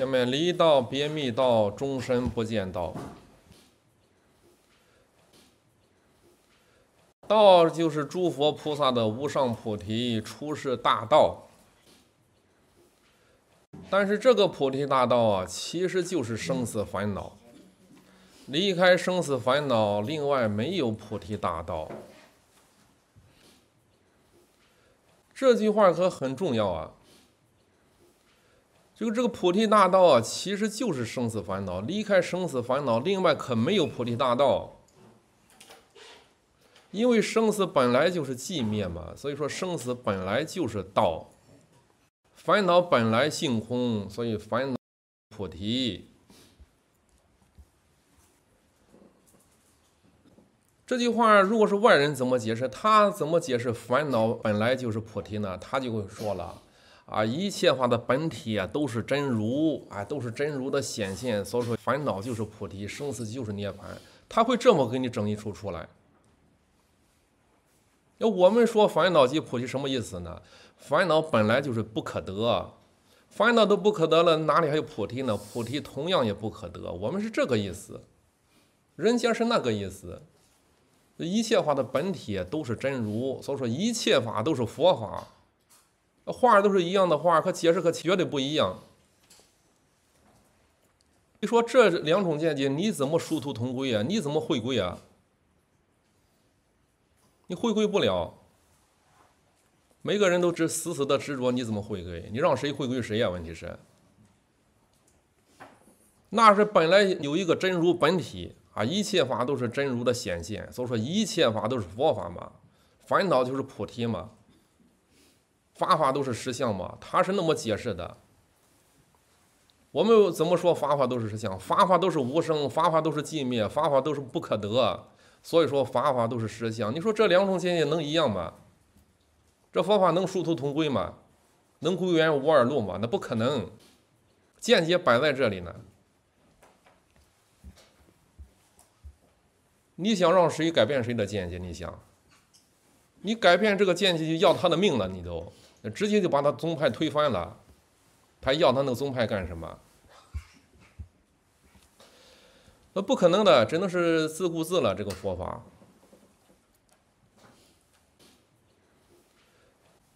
下面离道别密道，终身不见道。道就是诸佛菩萨的无上菩提，出世大道。但是这个菩提大道啊，其实就是生死烦恼。离开生死烦恼，另外没有菩提大道。这句话可很重要啊！就这个菩提大道啊，其实就是生死烦恼。离开生死烦恼，另外可没有菩提大道。因为生死本来就是寂灭嘛，所以说生死本来就是道，烦恼本来性空，所以烦恼菩提。这句话如果是外人怎么解释？他怎么解释烦恼本来就是菩提呢？他就会说了。啊，一切法的本体啊，都是真如啊，都是真如的显现。所以说，烦恼就是菩提，生死就是涅槃。他会这么给你整一出出来。要我们说烦恼即菩提什么意思呢？烦恼本来就是不可得，烦恼都不可得了，哪里还有菩提呢？菩提同样也不可得。我们是这个意思，人间是那个意思。一切法的本体都是真如，所以说一切法都是佛法。画都是一样的画，可解释可绝对不一样。你说这两种见解，你怎么殊途同归啊？你怎么回归啊？你回归不了。每个人都执死死的执着，你怎么回归？你让谁回归谁啊？问题是，那是本来有一个真如本体啊，一切法都是真如的显现，所以说一切法都是佛法嘛，烦恼就是菩提嘛。法法都是实相嘛，他是那么解释的。我们怎么说法法都是实相？法法都是无声，法法都是寂灭，法法都是不可得。所以说法法都是实相。你说这两种见解能一样吗？这佛法能殊途同归吗？能归元无二路吗？那不可能。见解摆在这里呢。你想让谁改变谁的见解？你想，你改变这个见解就要他的命了，你都。那直接就把他宗派推翻了，他要他那个宗派干什么？那不可能的，只能是自顾自了。这个佛法，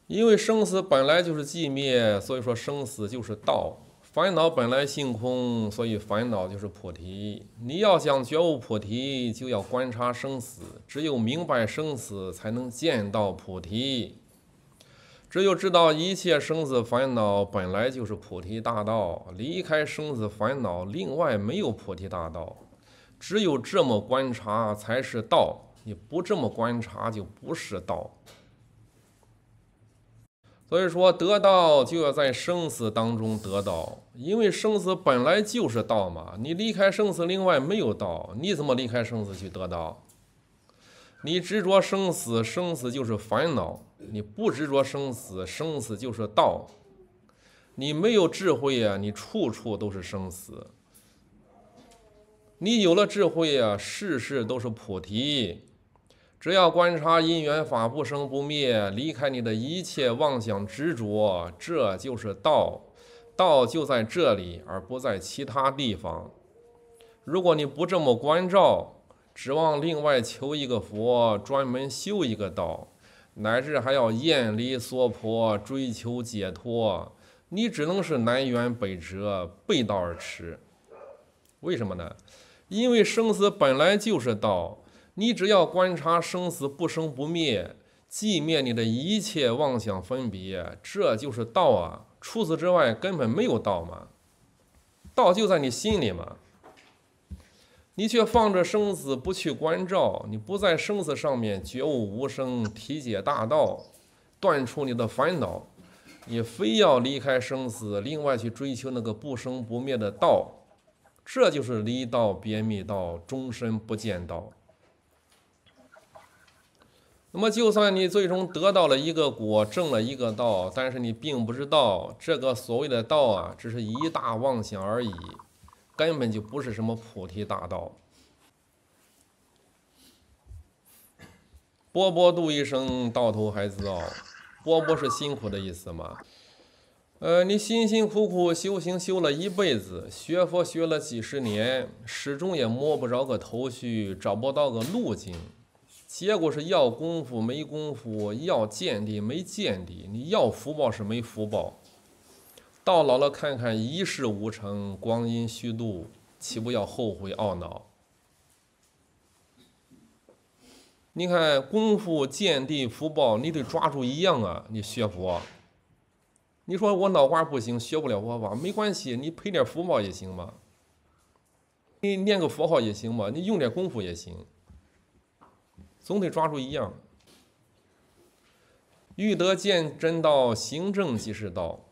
因为生死本来就是寂灭，所以说生死就是道；烦恼本来性空，所以烦恼就是菩提。你要想觉悟菩提，就要观察生死，只有明白生死，才能见到菩提。只有知道一切生死烦恼本来就是菩提大道，离开生死烦恼，另外没有菩提大道。只有这么观察才是道，你不这么观察就不是道。所以说，得道就要在生死当中得道，因为生死本来就是道嘛。你离开生死，另外没有道，你怎么离开生死去得道？你执着生死，生死就是烦恼。你不执着生死，生死就是道。你没有智慧呀，你处处都是生死。你有了智慧啊，事事都是菩提。只要观察因缘法不生不灭，离开你的一切妄想执着，这就是道。道就在这里，而不在其他地方。如果你不这么关照，指望另外求一个佛，专门修一个道。乃至还要远离娑婆，追求解脱，你只能是南辕北辙，背道而驰。为什么呢？因为生死本来就是道，你只要观察生死不生不灭，寂灭你的一切妄想分别，这就是道啊！除此之外，根本没有道嘛，道就在你心里嘛。你却放着生死不去关照，你不在生死上面觉悟无声，体解大道，断除你的烦恼，你非要离开生死，另外去追求那个不生不灭的道，这就是离道别密道，终身不见道。那么，就算你最终得到了一个果，证了一个道，但是你并不知道这个所谓的道啊，只是一大妄想而已。根本就不是什么菩提大道。波波度一生到头还自傲，波波是辛苦的意思吗？呃，你辛辛苦苦修行修了一辈子，学佛学了几十年，始终也摸不着个头绪，找不到个路径，结果是要功夫没功夫，要见地没见地，你要福报是没福报。到老了看看一事无成，光阴虚度，岂不要后悔懊恼？你看功夫、见地、福报，你得抓住一样啊！你学佛，你说我脑瓜不行，学不了我吧？没关系，你配点福报也行嘛。你念个佛号也行嘛，你用点功夫也行，总得抓住一样。欲得见真道，行正即是道。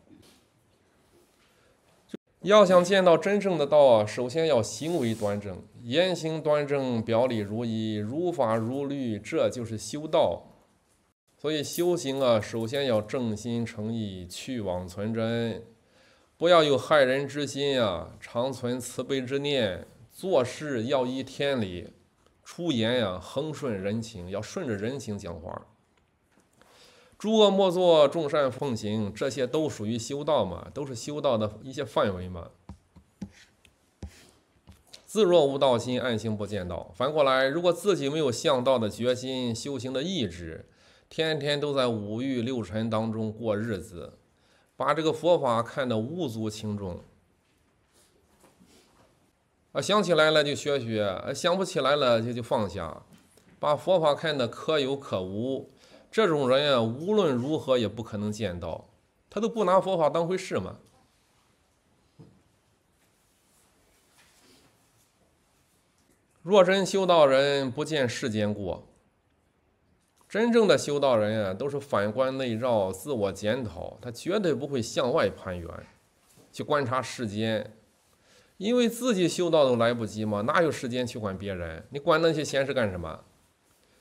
要想见到真正的道啊，首先要行为端正，言行端正，表里如一，如法如律，这就是修道。所以修行啊，首先要正心诚意，去妄存真，不要有害人之心呀，常存慈悲之念，做事要依天理，出言呀，恒顺人情，要顺着人情讲话。诸恶莫作，众善奉行，这些都属于修道嘛，都是修道的一些范围嘛。自若无道心，暗行不见道。反过来，如果自己没有向道的决心、修行的意志，天天都在五欲六尘当中过日子，把这个佛法看得无足轻重。啊，想起来了就学学，啊，想不起来了就就放下，把佛法看得可有可无。这种人啊，无论如何也不可能见到，他都不拿佛法当回事嘛。若真修道人不见世间过，真正的修道人啊，都是反观内绕，自我检讨，他绝对不会向外攀缘，去观察世间，因为自己修道都来不及嘛，哪有时间去管别人？你管那些闲事干什么？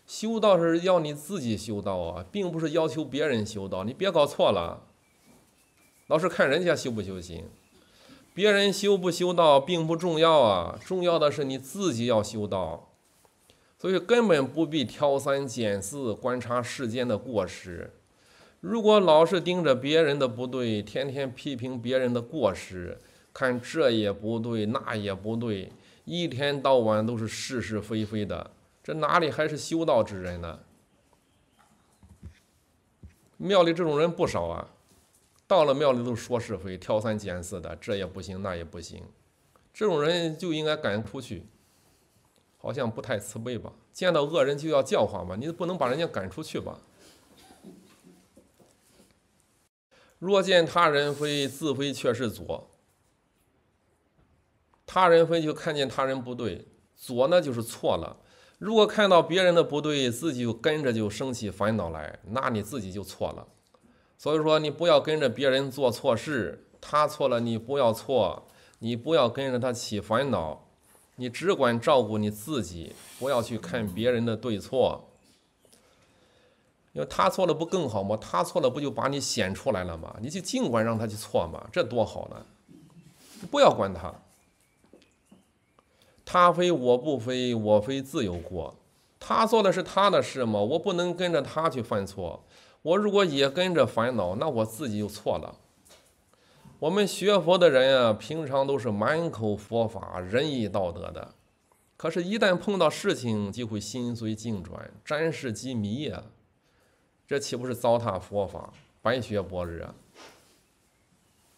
修道是要你自己修道啊，并不是要求别人修道，你别搞错了。老是看人家修不修行，别人修不修道并不重要啊，重要的是你自己要修道。所以根本不必挑三拣四，观察世间的过失。如果老是盯着别人的不对，天天批评别人的过失，看这也不对，那也不对，一天到晚都是是是非非的。这哪里还是修道之人呢？庙里这种人不少啊，到了庙里都说是非、挑三拣四的，这也不行，那也不行。这种人就应该赶出去，好像不太慈悲吧？见到恶人就要教化嘛，你不能把人家赶出去吧？若见他人非，自非却是左。他人非就看见他人不对，左那就是错了。如果看到别人的不对，自己就跟着就生起烦恼来，那你自己就错了。所以说，你不要跟着别人做错事，他错了你不要错，你不要跟着他起烦恼，你只管照顾你自己，不要去看别人的对错。因为他错了不更好吗？他错了不就把你显出来了吗？你就尽管让他去错嘛，这多好呢！不要管他。他非我不非，我非自有过。他做的是他的事嘛，我不能跟着他去犯错。我如果也跟着烦恼，那我自己就错了。我们学佛的人啊，平常都是满口佛法、仁义道德的，可是，一旦碰到事情，就会心随境转，沾世即迷呀。这岂不是糟蹋佛法、白学博日啊？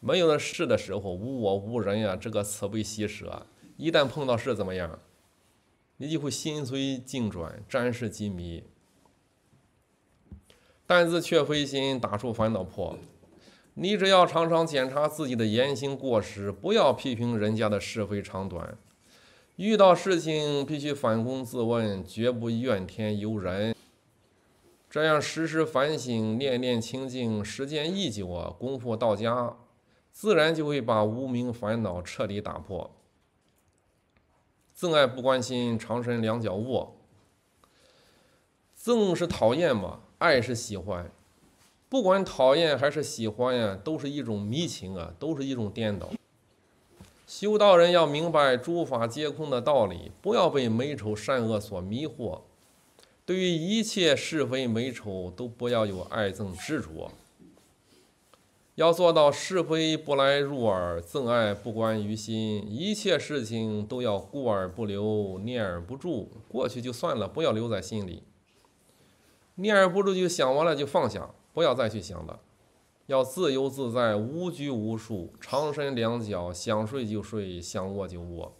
没有了事的时候，无我无人呀，这个慈悲喜舍。一旦碰到事怎么样，你就会心随境转，沾世即迷。但自却非心，打出烦恼破。你只要常常检查自己的言行过失，不要批评人家的是非长短。遇到事情必须反躬自问，绝不怨天尤人。这样时时反省，念念清净，时间一久，功夫到家，自然就会把无名烦恼彻底打破。憎爱不关心，长身两脚卧。憎是讨厌嘛，爱是喜欢，不管讨厌还是喜欢呀，都是一种迷情啊，都是一种颠倒。修道人要明白诸法皆空的道理，不要被美丑善恶所迷惑。对于一切是非美丑，都不要有爱憎执着。要做到是非不来入耳，憎爱不关于心，一切事情都要过而不留，念而不住。过去就算了，不要留在心里。念而不住，就想完了就放下，不要再去想了。要自由自在，无拘无束，长身两脚，想睡就睡，想卧就卧。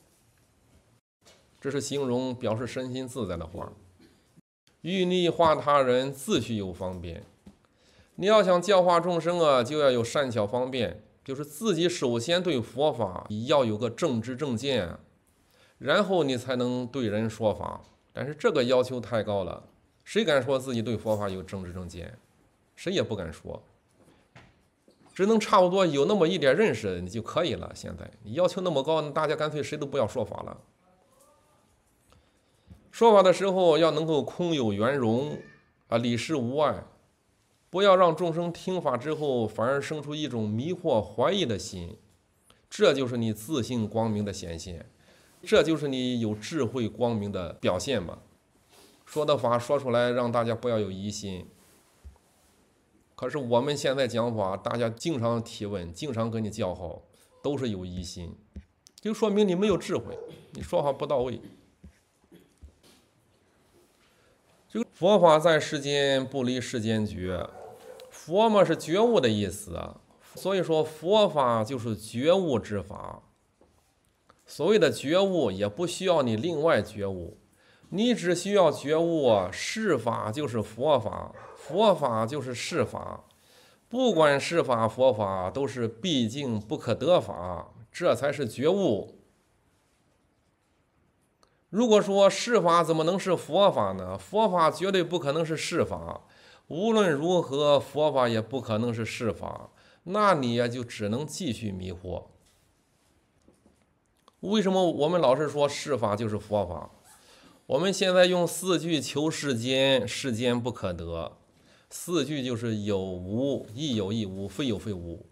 这是形容表示身心自在的话。欲逆化他人，自取有方便。你要想教化众生啊，就要有善巧方便，就是自己首先对佛法要有个正知正见，然后你才能对人说法。但是这个要求太高了，谁敢说自己对佛法有正知正见？谁也不敢说，只能差不多有那么一点认识你就可以了。现在你要求那么高，大家干脆谁都不要说法了。说法的时候要能够空有圆融啊，理事无碍。不要让众生听法之后，反而生出一种迷惑怀疑的心，这就是你自信光明的显现，这就是你有智慧光明的表现嘛。说的法说出来，让大家不要有疑心。可是我们现在讲法，大家经常提问，经常跟你叫好，都是有疑心，就说明你没有智慧，你说法不到位。这个佛法在世间，不离世间觉。佛嘛是觉悟的意思，所以说佛法就是觉悟之法。所谓的觉悟也不需要你另外觉悟，你只需要觉悟是法就是佛法，佛法就是是法。不管是法佛法都是毕竟不可得法，这才是觉悟。如果说是法怎么能是佛法呢？佛法绝对不可能是是法。无论如何，佛法也不可能是世法，那你呀就只能继续迷惑。为什么我们老是说世法就是佛法？我们现在用四句求世间，世间不可得。四句就是有无，亦有亦无，非有非无。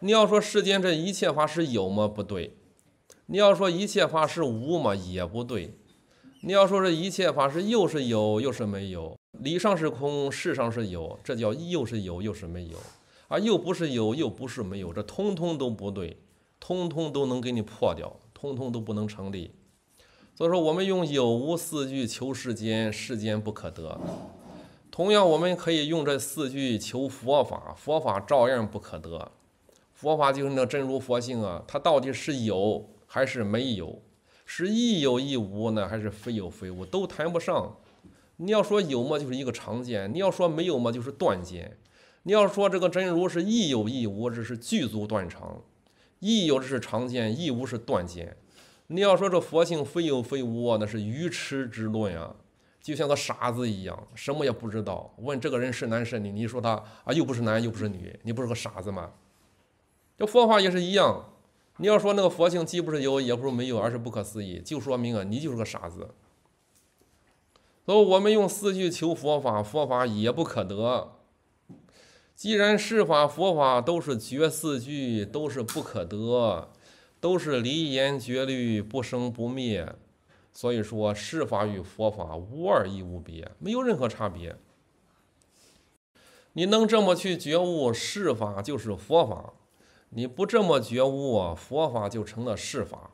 你要说世间这一切法是有吗？不对。你要说一切法是无吗？也不对。你要说这一切法是又是有又是没有，理上是空，世上是有，这叫又是有又是没有，啊，又不是有又不是没有，这通通都不对，通通都能给你破掉，通通都不能成立。所以说，我们用有无四句求世间，世间不可得。同样，我们可以用这四句求佛法，佛法照样不可得。佛法就是那真如佛性啊，它到底是有还是没有？是亦有亦无呢，还是非有非无？都谈不上。你要说有嘛，就是一个常见；你要说没有嘛，就是断见。你要说这个真如是亦有亦无，这是具足断常；亦有是常见，亦无是断见。你要说这佛性非有非无，那是愚痴之论啊，就像个傻子一样，什么也不知道。问这个人是男是女，你说他啊，又不是男，又不是女，你不是个傻子吗？这佛法也是一样。你要说那个佛性既不是有也不是没有，而是不可思议，就说明啊你就是个傻子。所以我们用四句求佛法，佛法也不可得。既然是法、佛法都是绝四句，都是不可得，都是离言绝律，不生不灭，所以说是法与佛法无二亦无别，没有任何差别。你能这么去觉悟，是法就是佛法。你不这么觉悟啊，佛法就成了世法。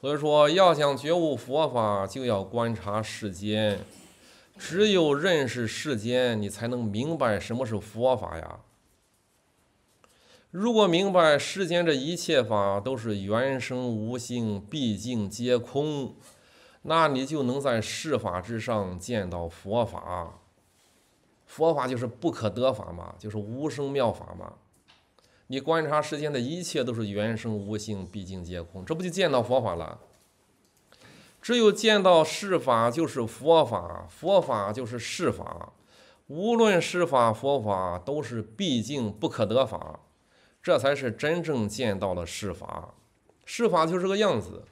所以说，要想觉悟佛法，就要观察世间。只有认识世间，你才能明白什么是佛法呀。如果明白世间这一切法都是原生无性，毕竟皆空，那你就能在世法之上见到佛法。佛法就是不可得法嘛，就是无生妙法嘛。你观察世间的一切都是原生无性，毕竟皆空，这不就见到佛法了？只有见到世法就是佛法，佛法就是世法，无论世法佛法都是毕竟不可得法，这才是真正见到了世法。世法就是个样子，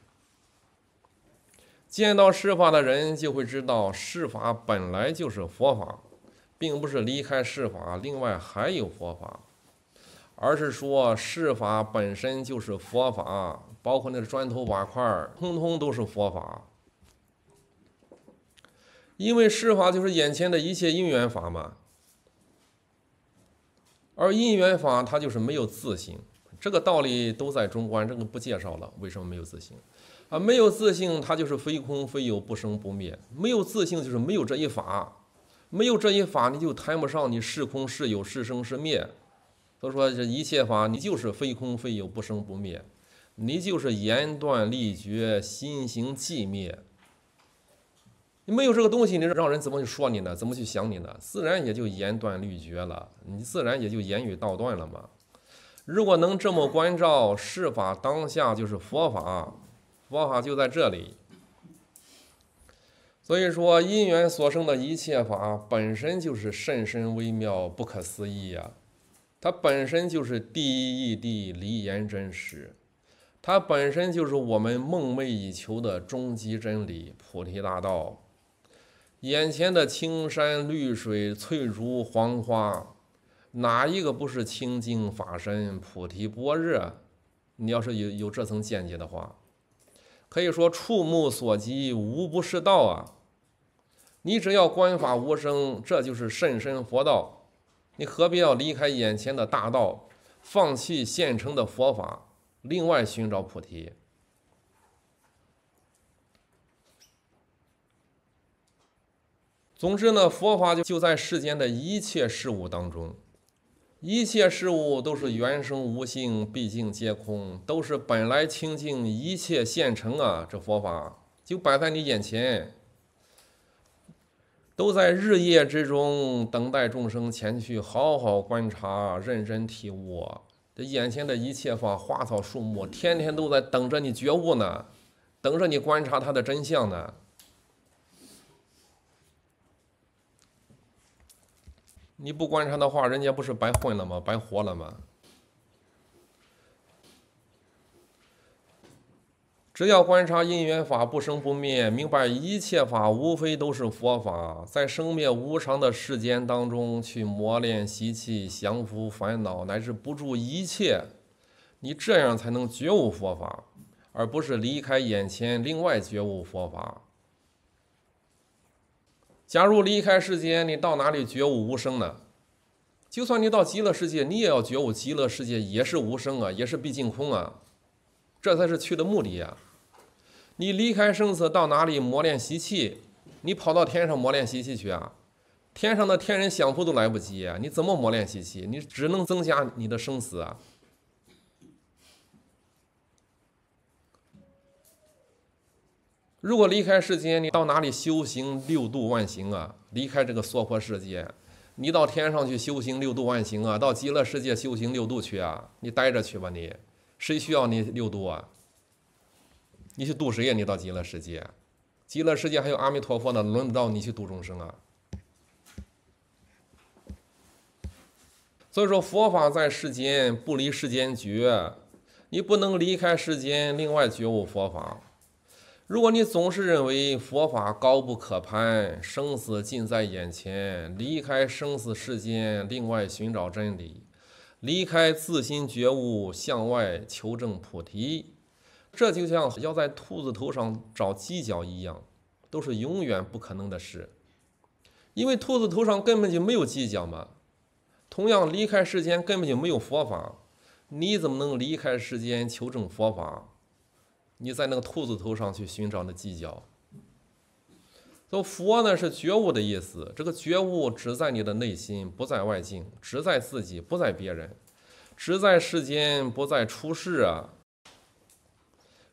见到世法的人就会知道，世法本来就是佛法，并不是离开世法，另外还有佛法。而是说，世法本身就是佛法，包括那个砖头瓦块，通通都是佛法。因为世法就是眼前的一切因缘法嘛。而因缘法它就是没有自性，这个道理都在中观，这个不介绍了。为什么没有自性？啊，没有自性，它就是非空非有，不生不灭。没有自性，就是没有这一法。没有这一法，你就谈不上你是空是有，是生是灭。都说，这一切法，你就是非空非有，不生不灭，你就是言断力绝，心行寂灭。你没有这个东西，你让人怎么去说你呢？怎么去想你呢？自然也就言断力绝了，你自然也就言语道断了嘛。如果能这么关照，世法当下就是佛法，佛法就在这里。所以说，因缘所生的一切法，本身就是甚深微妙，不可思议呀。它本身就是第一义谛、离言真实，它本身就是我们梦寐以求的终极真理、菩提大道。眼前的青山绿水、翠竹黄花，哪一个不是清净法身、菩提般若？你要是有有这层见解的话，可以说触目所及，无不是道啊！你只要观法无声，这就是甚深佛道。你何必要离开眼前的大道，放弃现成的佛法，另外寻找菩提？总之呢，佛法就就在世间的一切事物当中，一切事物都是原生无性，毕竟皆空，都是本来清净，一切现成啊！这佛法就摆在你眼前。都在日夜之中等待众生前去好好观察、认真体悟。这眼前的一切花花草树木，天天都在等着你觉悟呢，等着你观察它的真相呢。你不观察的话，人家不是白混了吗？白活了吗？只要观察因缘法不生不灭，明白一切法无非都是佛法，在生灭无常的世间当中去磨练习气，降服烦恼，乃至不住一切，你这样才能觉悟佛法，而不是离开眼前另外觉悟佛法。假如离开世间，你到哪里觉悟无生呢？就算你到极乐世界，你也要觉悟极乐世界也是无生啊，也是毕竟空啊。这才是去的目的呀！你离开生死到哪里磨练习气？你跑到天上磨练习气去啊？天上的天人享福都来不及啊，你怎么磨练习气？你只能增加你的生死啊！如果离开世间，你到哪里修行六度万行啊？离开这个娑婆世界，你到天上去修行六度万行啊？到极乐世界修行六度去啊？你待着去吧你。谁需要你六度啊？你去度谁呀？你到极乐世界，极乐世界还有阿弥陀佛呢，轮不到你去度众生啊。所以说，佛法在世间，不离世间觉。你不能离开世间，另外觉悟佛法。如果你总是认为佛法高不可攀，生死近在眼前，离开生死世间，另外寻找真理。离开自心觉悟，向外求证菩提，这就像要在兔子头上找犄角一样，都是永远不可能的事。因为兔子头上根本就没有犄角嘛。同样，离开世间根本就没有佛法，你怎么能离开世间求证佛法？你在那个兔子头上去寻找那犄角？说佛呢是觉悟的意思，这个觉悟只在你的内心，不在外境，只在自己，不在别人，只在世间，不在出世啊。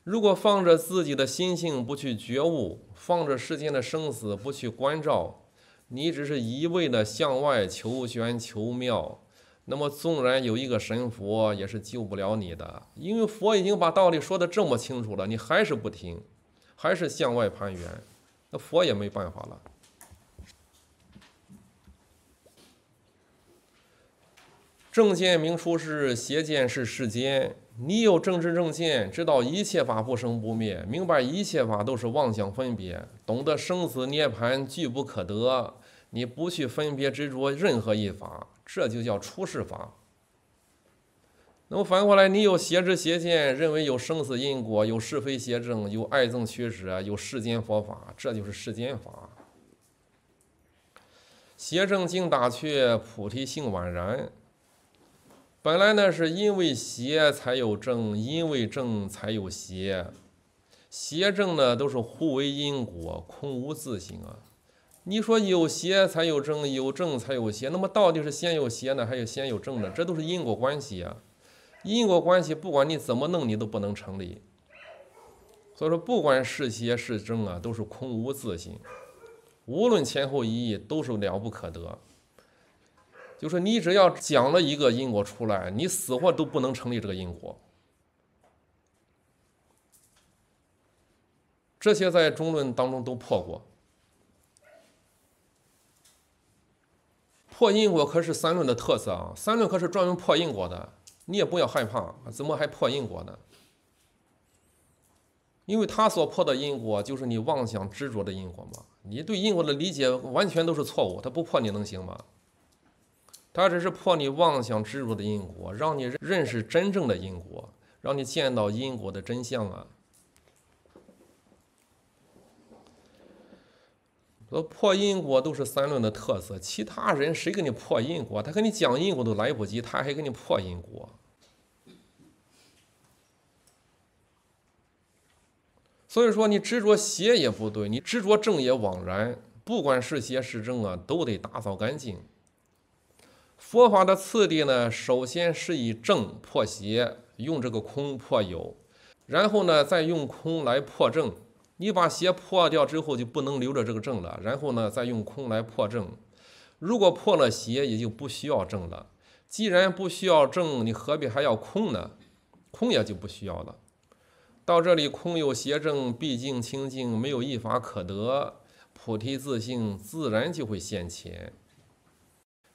如果放着自己的心性不去觉悟，放着世间的生死不去关照，你只是一味的向外求玄求妙，那么纵然有一个神佛，也是救不了你的，因为佛已经把道理说的这么清楚了，你还是不听，还是向外攀缘。那佛也没办法了。正见明出世，邪见是世间。你有正知正见，知道一切法不生不灭，明白一切法都是妄想分别，懂得生死涅槃俱不可得，你不去分别执着任何一法，这就叫出世法。那么反过来，你有邪知邪见，认为有生死因果，有是非邪正，有爱憎取舍，有世间佛法，这就是世间法。邪正经打却，菩提性宛然。本来呢，是因为邪才有正，因为正才有邪。邪正呢，都是互为因果，空无自性啊。你说有邪才有正，有正才有邪，那么到底是先有邪呢，还是先有正呢？这都是因果关系呀。因果关系，不管你怎么弄，你都不能成立。所以说，不管是邪是正啊，都是空无自性，无论前后一义，都是了不可得。就是你只要讲了一个因果出来，你死活都不能成立这个因果。这些在中论当中都破过，破因果可是三论的特色啊，三论可是专门破因果的。你也不要害怕，怎么还破因果呢？因为他所破的因果，就是你妄想执着的因果嘛。你对因果的理解完全都是错误，他不破你能行吗？他只是破你妄想执着的因果，让你认识真正的因果，让你见到因果的真相啊。说破因果都是三论的特色，其他人谁给你破因果？他给你讲因果都来不及，他还给你破因果。所以说你执着邪也不对，你执着正也枉然。不管是邪是正啊，都得打扫干净。佛法的次第呢，首先是以正破邪，用这个空破有，然后呢，再用空来破正。你把邪破掉之后，就不能留着这个正了。然后呢，再用空来破正。如果破了邪，也就不需要正了。既然不需要正，你何必还要空呢？空也就不需要了。到这里，空有邪正，毕竟清净，没有一法可得，菩提自性自然就会现前。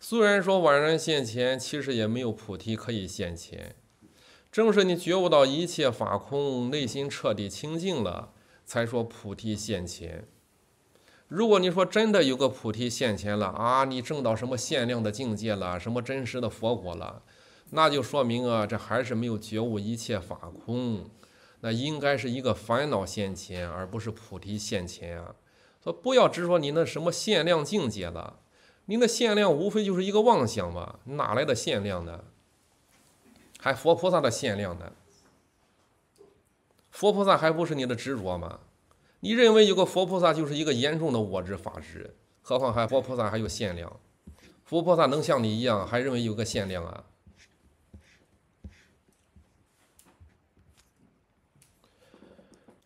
虽然说宛然现前，其实也没有菩提可以现前。正是你觉悟到一切法空，内心彻底清净了。才说菩提现前。如果你说真的有个菩提现前了啊，你证到什么限量的境界了，什么真实的佛果了，那就说明啊，这还是没有觉悟一切法空，那应该是一个烦恼现前，而不是菩提现前啊。说不要执着你那什么限量境界了，你那限量无非就是一个妄想嘛，哪来的限量呢？还佛菩萨的限量呢？佛菩萨还不是你的执着吗？你认为有个佛菩萨就是一个严重的我执法执，何况还佛菩萨还有限量？佛菩萨能像你一样还认为有个限量啊？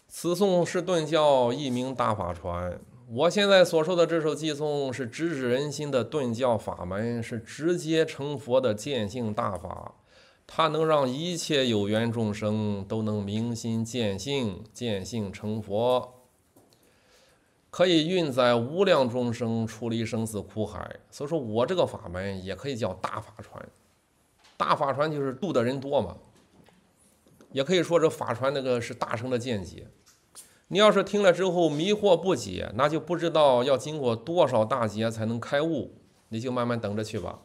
此颂是顿教一名大法传，我现在所说的这首偈颂是直指人心的顿教法门，是直接成佛的见性大法。它能让一切有缘众生都能明心见性、见性成佛，可以运载无量众生出离生死苦海。所以说我这个法门也可以叫大法船，大法船就是渡的人多嘛。也可以说这法船那个是大乘的见解。你要是听了之后迷惑不解，那就不知道要经过多少大劫才能开悟，你就慢慢等着去吧。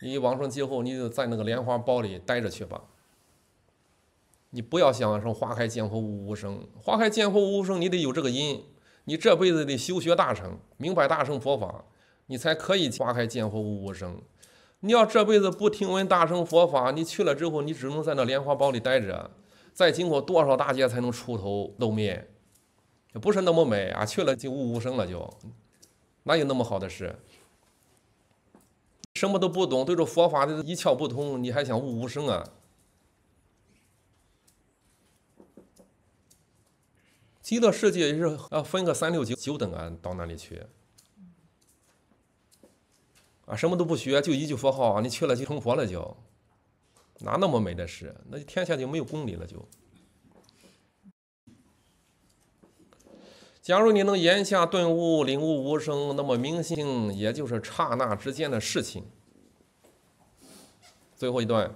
你往生之后，你就在那个莲花苞里待着去吧。你不要想说花开见佛，呜呜声。花开见佛，呜呜声，你得有这个因。你这辈子得修学大乘，明白大乘佛法，你才可以花开见佛，呜呜声。你要这辈子不听闻大乘佛法，你去了之后，你只能在那莲花苞里待着，再经过多少大劫才能出头露面，不是那么美啊。去了就呜呜声了，就哪有那么好的事？什么都不懂，对着佛法的一窍不通，你还想悟无生啊？极乐世界也是啊，分个三六九九等啊，到那里去啊，什么都不学，就一句佛号，你去了就成佛了，就哪那么美的事？那就天下就没有公理了，就。假如你能言下顿悟，领悟无声，那么明星也就是刹那之间的事情。最后一段，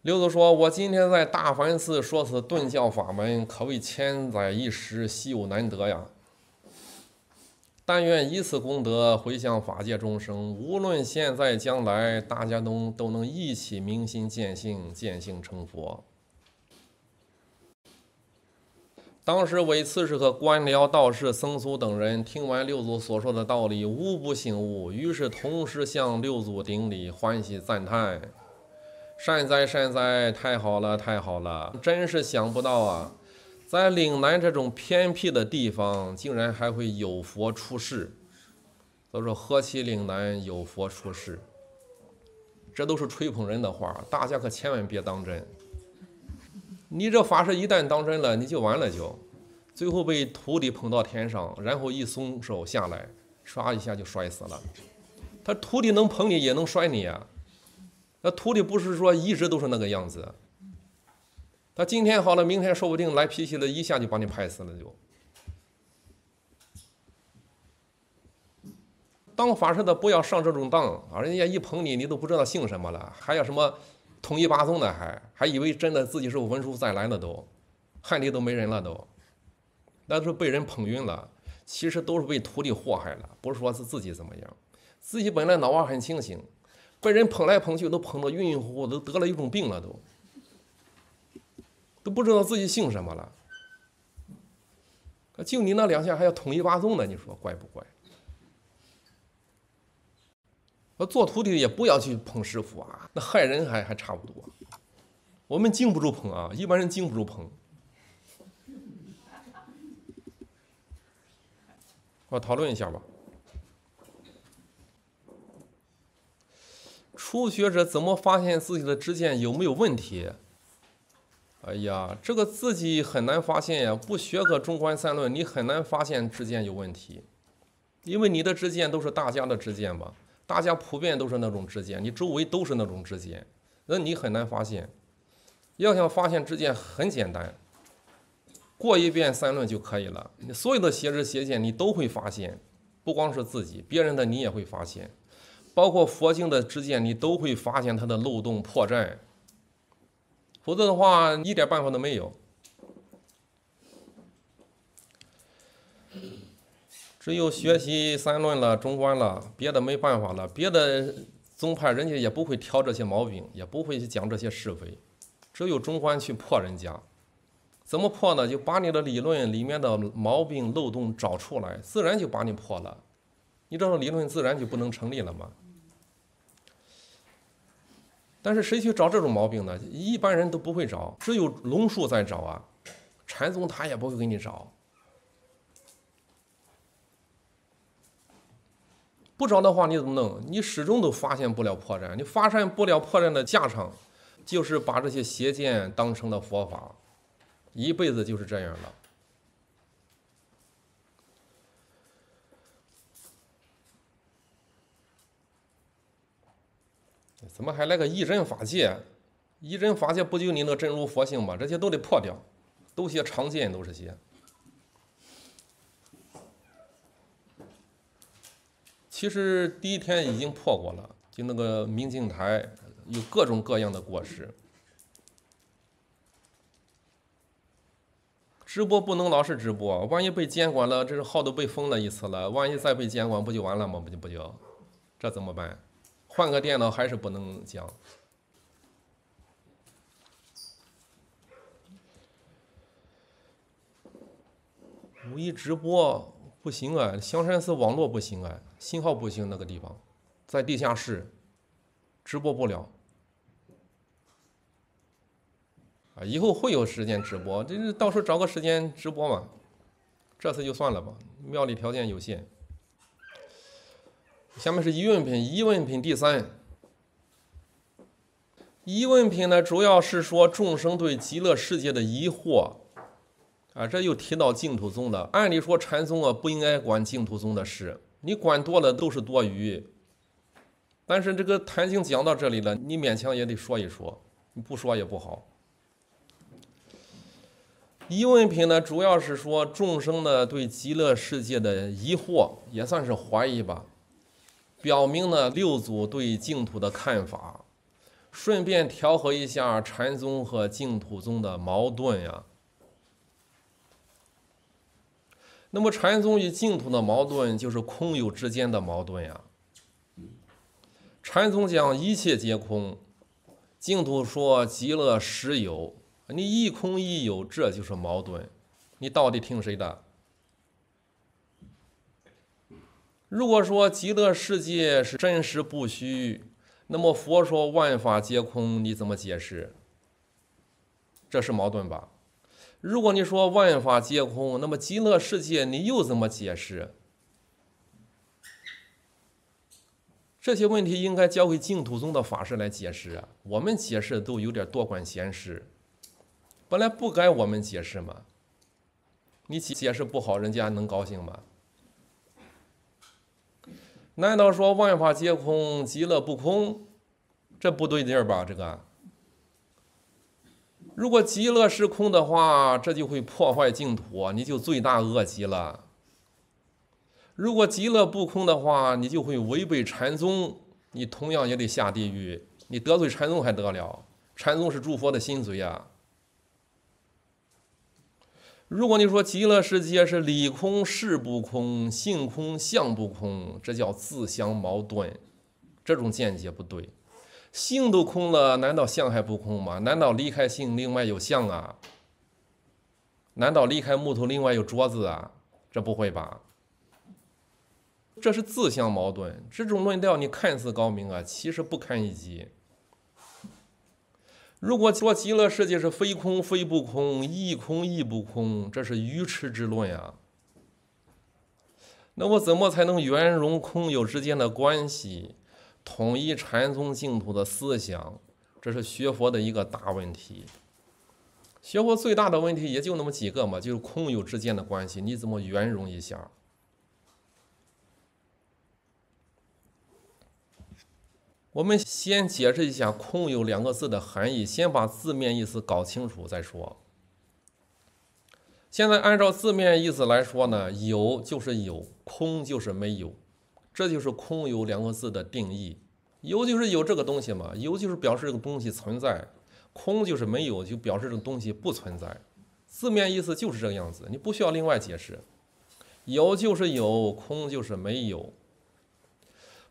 六祖说：“我今天在大梵寺说此顿教法门，可谓千载一时，稀有难得呀！但愿以此功德回向法界众生，无论现在将来，大家都都能一起明心见性，见性成佛。”当时，韦刺史和官僚、道士、僧俗等人听完六祖所说的道理，无不醒悟，于是同时向六祖顶礼，欢喜赞叹：“善哉善哉，太好了太好了！真是想不到啊，在岭南这种偏僻的地方，竟然还会有佛出世。所以说何其岭南有佛出世，这都是吹捧人的话，大家可千万别当真。”你这法师一旦当真了，你就完了，就最后被徒弟捧到天上，然后一松手下来，唰一下就摔死了。他徒弟能捧你，也能摔你呀。那徒弟不是说一直都是那个样子，他今天好了，明天说不定来脾气了，一下就把你拍死了就。当法师的不要上这种当啊！人家一捧你，你都不知道姓什么了，还要什么？统一八纵的还还以为真的自己是文殊再来的都汉地都没人了都，那是被人捧晕了，其实都是被徒弟祸害了，不是说是自己怎么样，自己本来脑瓜很清醒，被人捧来捧去都捧得晕晕乎乎，都得了一种病了都，都不知道自己姓什么了，就你那两下还要统一八纵呢，你说怪不怪？我做徒弟也不要去捧师傅啊，那害人还还差不多。我们经不住捧啊，一般人经不住捧。我讨论一下吧。初学者怎么发现自己的知见有没有问题？哎呀，这个自己很难发现呀。不学个《中观三论》，你很难发现知见有问题，因为你的知见都是大家的知见吧。大家普遍都是那种知见，你周围都是那种知见，那你很难发现。要想发现知见很简单，过一遍三论就可以了。你所有的邪知邪见你都会发现，不光是自己，别人的你也会发现，包括佛经的知见你都会发现它的漏洞破绽。否则的话，一点办法都没有。只有学习三论了，中观了，别的没办法了。别的宗派人家也不会挑这些毛病，也不会去讲这些是非。只有中观去破人家，怎么破呢？就把你的理论里面的毛病、漏洞找出来，自然就把你破了。你这种理论自然就不能成立了嘛。但是谁去找这种毛病呢？一般人都不会找，只有龙树在找啊。禅宗他也不会给你找。不找的话你怎么弄？你始终都发现不了破绽，你发现不了破绽的下场，就是把这些邪见当成了佛法，一辈子就是这样了。怎么还来个一真法界？一真法界不就你那个真如佛性吗？这些都得破掉，都些常见，都是些。其实第一天已经破过了，就那个明镜台有各种各样的果实。直播不能老是直播，万一被监管了，这是号都被封了一次了，万一再被监管不就完了吗？不就不就，这怎么办？换个电脑还是不能讲。五一直播不行啊，香山寺网络不行啊。信号不行，那个地方，在地下室，直播不了。啊，以后会有时间直播，这是到时候找个时间直播嘛。这次就算了吧，庙里条件有限。下面是疑问品，疑问品第三。疑问品呢，主要是说众生对极乐世界的疑惑。啊，这又提到净土宗的。按理说，禅宗啊，不应该管净土宗的事。你管多了都是多余。但是这个谈经讲到这里了，你勉强也得说一说，你不说也不好。疑问品呢，主要是说众生的对极乐世界的疑惑，也算是怀疑吧，表明了六祖对净土的看法，顺便调和一下禅宗和净土宗的矛盾呀。那么禅宗与净土的矛盾就是空有之间的矛盾呀。禅宗讲一切皆空，净土说极乐实有。你一空一有，这就是矛盾。你到底听谁的？如果说极乐世界是真实不虚，那么佛说万法皆空，你怎么解释？这是矛盾吧？如果你说万法皆空，那么极乐世界你又怎么解释？这些问题应该交给净土宗的法师来解释啊！我们解释都有点多管闲事，本来不该我们解释嘛。你解释不好，人家能高兴吗？难道说万法皆空，极乐不空？这不对劲儿吧？这个。如果极乐是空的话，这就会破坏净土，你就罪大恶极了；如果极乐不空的话，你就会违背禅宗，你同样也得下地狱。你得罪禅宗还得了？禅宗是诸佛的心髓啊！如果你说极乐世界是理空、事不空、性空、相不空，这叫自相矛盾，这种见解不对。性都空了，难道相还不空吗？难道离开性，另外有相啊？难道离开木头，另外有桌子啊？这不会吧？这是自相矛盾。这种论调，你看似高明啊，其实不堪一击。如果说极乐世界是非空非不空，亦空亦不空，这是愚痴之论啊。那我怎么才能圆融空有之间的关系？统一禅宗净土的思想，这是学佛的一个大问题。学佛最大的问题也就那么几个嘛，就是空有之间的关系，你怎么圆融一下？我们先解释一下“空有”两个字的含义，先把字面意思搞清楚再说。现在按照字面意思来说呢，有就是有，空就是没有。这就是“空有”两个字的定义，“有”就是有这个东西嘛，“有”就是表示这个东西存在，“空”就是没有，就表示这个东西不存在。字面意思就是这个样子，你不需要另外解释，“有”就是有，“空”就是没有。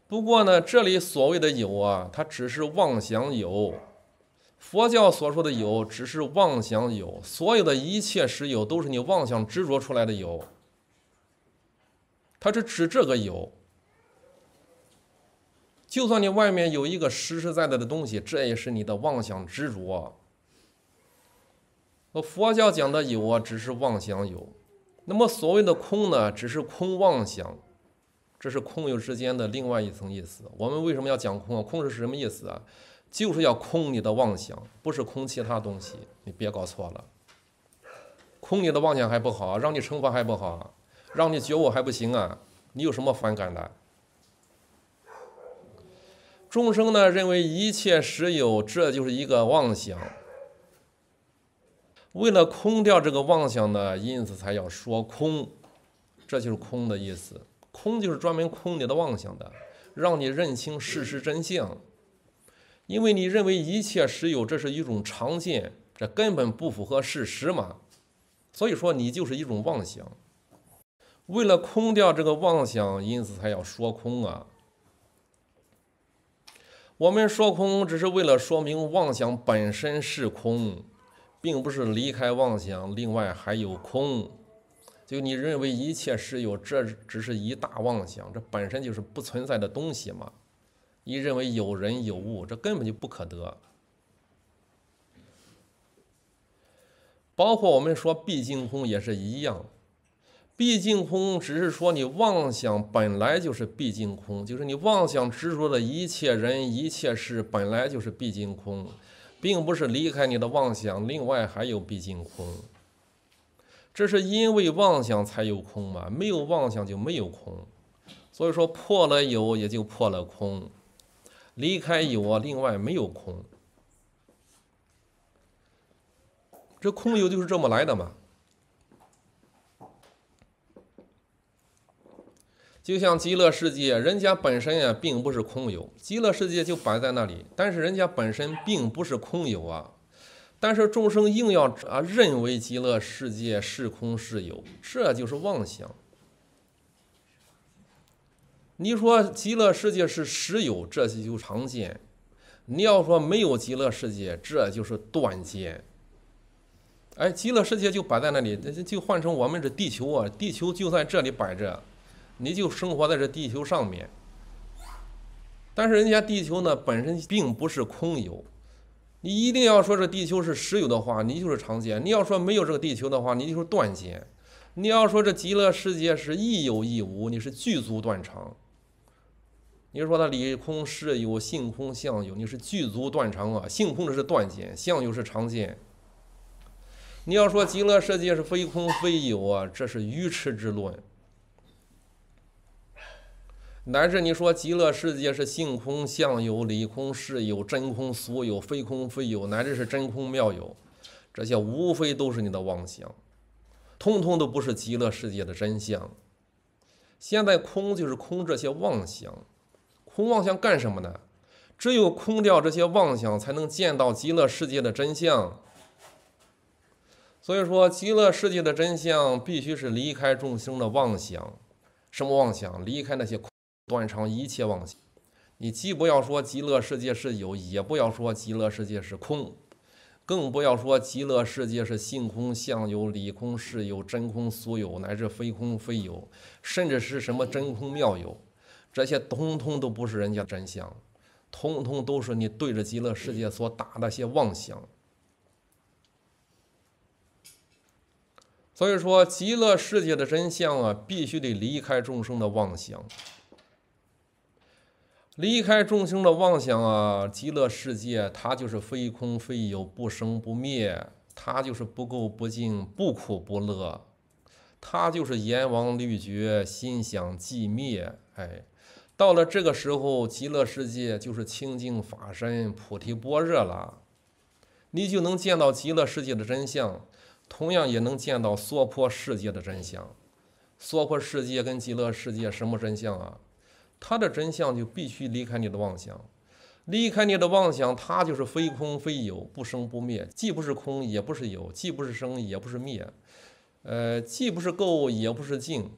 不过呢，这里所谓的“有”啊，它只是妄想有。佛教所说的“有”，只是妄想有。所有的一切实有，都是你妄想执着出来的有。它是指这个“有”。就算你外面有一个实实在在的东西，这也是你的妄想执着。我佛教讲的有啊，只是妄想有；那么所谓的空呢，只是空妄想，这是空有之间的另外一层意思。我们为什么要讲空啊？空是什么意思啊？就是要空你的妄想，不是空其他东西。你别搞错了，空你的妄想还不好，让你惩罚还不好，让你觉悟还不行啊？你有什么反感的？众生呢认为一切实有，这就是一个妄想。为了空掉这个妄想呢，因此才要说空，这就是空的意思。空就是专门空你的妄想的，让你认清事实真相。因为你认为一切实有，这是一种常见，这根本不符合事实嘛。所以说你就是一种妄想。为了空掉这个妄想，因此才要说空啊。我们说空，只是为了说明妄想本身是空，并不是离开妄想。另外还有空，就你认为一切是有，这只是一大妄想，这本身就是不存在的东西嘛。你认为有人有物，这根本就不可得。包括我们说毕竟空也是一样。毕竟空，只是说你妄想本来就是毕竟空，就是你妄想执着的一切人、一切事本来就是毕竟空，并不是离开你的妄想，另外还有毕竟空。这是因为妄想才有空嘛，没有妄想就没有空，所以说破了有也就破了空，离开有啊，另外没有空，这空有就是这么来的嘛。就像极乐世界，人家本身呀，并不是空有，极乐世界就摆在那里。但是人家本身并不是空有啊，但是众生硬要啊认为极乐世界是空是有，这就是妄想。你说极乐世界是实有，这就常见；你要说没有极乐世界，这就是断见。哎，极乐世界就摆在那里，那就换成我们这地球啊，地球就在这里摆着。你就生活在这地球上面，但是人家地球呢本身并不是空有，你一定要说这地球是实有的话，你就是常见；你要说没有这个地球的话，你就是断见；你要说这极乐世界是亦有亦无，你是具足断肠。你说它理空是有性空相有，你是具足断肠啊。性空的是断见，相有是常见。你要说极乐世界是非空非有啊，这是愚痴之论。乃至你说极乐世界是性空相有、理空事有、真空俗有、非空非有，乃至是真空妙有，这些无非都是你的妄想，通通都不是极乐世界的真相。现在空就是空这些妄想，空妄想干什么呢？只有空掉这些妄想，才能见到极乐世界的真相。所以说，极乐世界的真相必须是离开众生的妄想，什么妄想？离开那些。断肠一切妄想，你既不要说极乐世界是有，也不要说极乐世界是空，更不要说极乐世界是性空相有、理空事有、真空俗有乃至非空非有，甚至是什么真空妙有，这些通通都不是人家真相，通通都是你对着极乐世界所打的些妄想。所以说，极乐世界的真相啊，必须得离开众生的妄想。离开众生的妄想啊，极乐世界它就是非空非有，不生不灭，它就是不垢不净，不苦不乐，它就是阎王律绝，心想即灭。哎，到了这个时候，极乐世界就是清净法身，菩提般若了，你就能见到极乐世界的真相，同样也能见到娑婆世界的真相。娑婆世界跟极乐世界什么真相啊？它的真相就必须离开你的妄想，离开你的妄想，它就是非空非有，不生不灭，既不是空，也不是有，既不是生，也不是灭，呃，既不是垢，也不是净，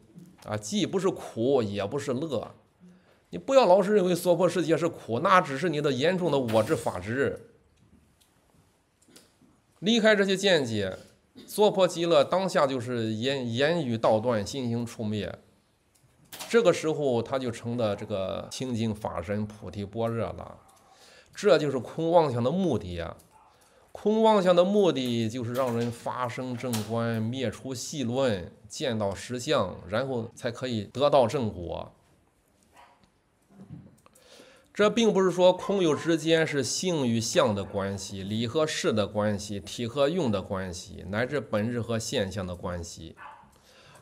啊，既不是苦，也不是乐。你不要老是认为娑婆世界是苦，那只是你的严重的我执法执。离开这些见解，娑婆极乐当下就是言言语道断，心行处灭。这个时候，他就成了这个清净法身、菩提般若了。这就是空妄想的目的呀。空妄想的目的就是让人发生正观，灭除细论，见到实相，然后才可以得到正果。这并不是说空有之间是性与相的关系、理和事的关系、体和用的关系，乃至本质和现象的关系。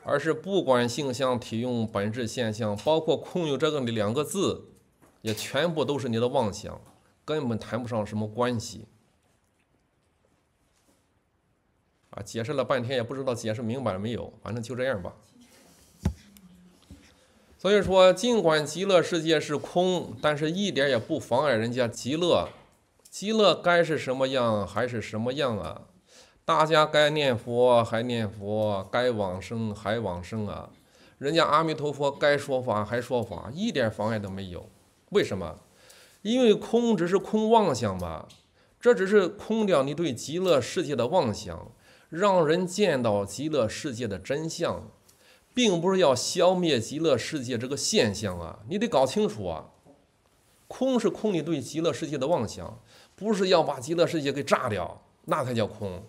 而是不管性相体用本质现象，包括空有这个两个字，也全部都是你的妄想，根本谈不上什么关系。啊，解释了半天也不知道解释明白了没有，反正就这样吧。所以说，尽管极乐世界是空，但是一点也不妨碍人家极乐，极乐该是什么样还是什么样啊。大家该念佛还念佛，该往生还往生啊！人家阿弥陀佛该说法还说法，一点妨碍都没有。为什么？因为空只是空妄想嘛，这只是空掉你对极乐世界的妄想，让人见到极乐世界的真相，并不是要消灭极乐世界这个现象啊！你得搞清楚啊，空是空你对极乐世界的妄想，不是要把极乐世界给炸掉，那才叫空。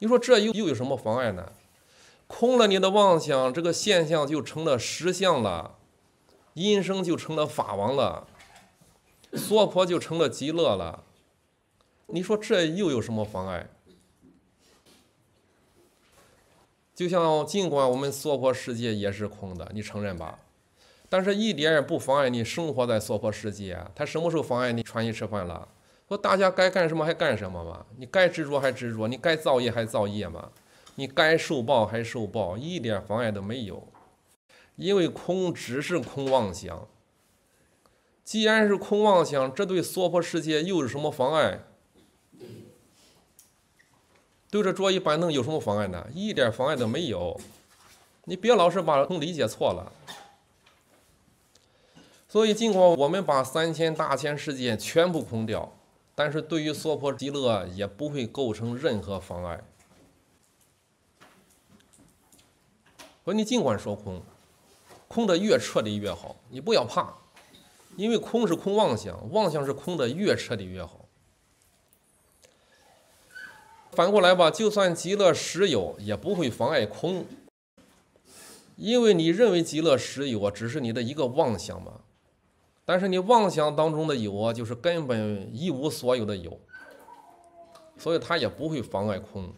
你说这又又有什么妨碍呢？空了你的妄想，这个现象就成了实相了，音声就成了法王了，娑婆就成了极乐了。你说这又有什么妨碍？就像尽管我们娑婆世界也是空的，你承认吧？但是一点也不妨碍你生活在娑婆世界，他什么时候妨碍你穿衣吃饭了？说大家该干什么还干什么嘛？你该执着还执着，你该造业还造业嘛？你该受报还受报，一点妨碍都没有。因为空只是空妄想。既然是空妄想，这对娑婆世界又有什么妨碍？对着桌椅板凳有什么妨碍呢？一点妨碍都没有。你别老是把空理解错了。所以，尽管我们把三千大千世界全部空掉。但是对于娑婆极乐也不会构成任何妨碍，说你尽管说空，空的越彻底越好，你不要怕，因为空是空妄想，妄想是空的越彻底越好。反过来吧，就算极乐实有，也不会妨碍空，因为你认为极乐实有只是你的一个妄想嘛。但是你妄想当中的有啊，就是根本一无所有的有，所以它也不会妨碍空。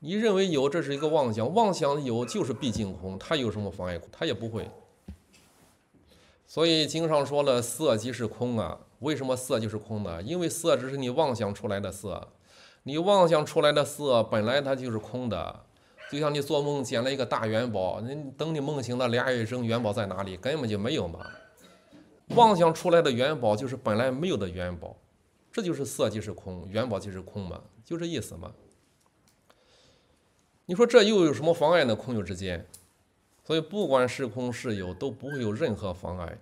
你认为有，这是一个妄想，妄想有就是必竟空，它有什么妨碍空？它也不会。所以经上说了，色即是空啊。为什么色就是空呢？因为色只是你妄想出来的色，你妄想出来的色本来它就是空的。就像你做梦捡了一个大元宝，你等你梦醒了，俩眼睛元宝在哪里？根本就没有嘛。妄想出来的元宝就是本来没有的元宝，这就是色即是空，元宝即是空嘛，就这意思嘛。你说这又有什么妨碍呢？空有之间，所以不管是空是有，都不会有任何妨碍。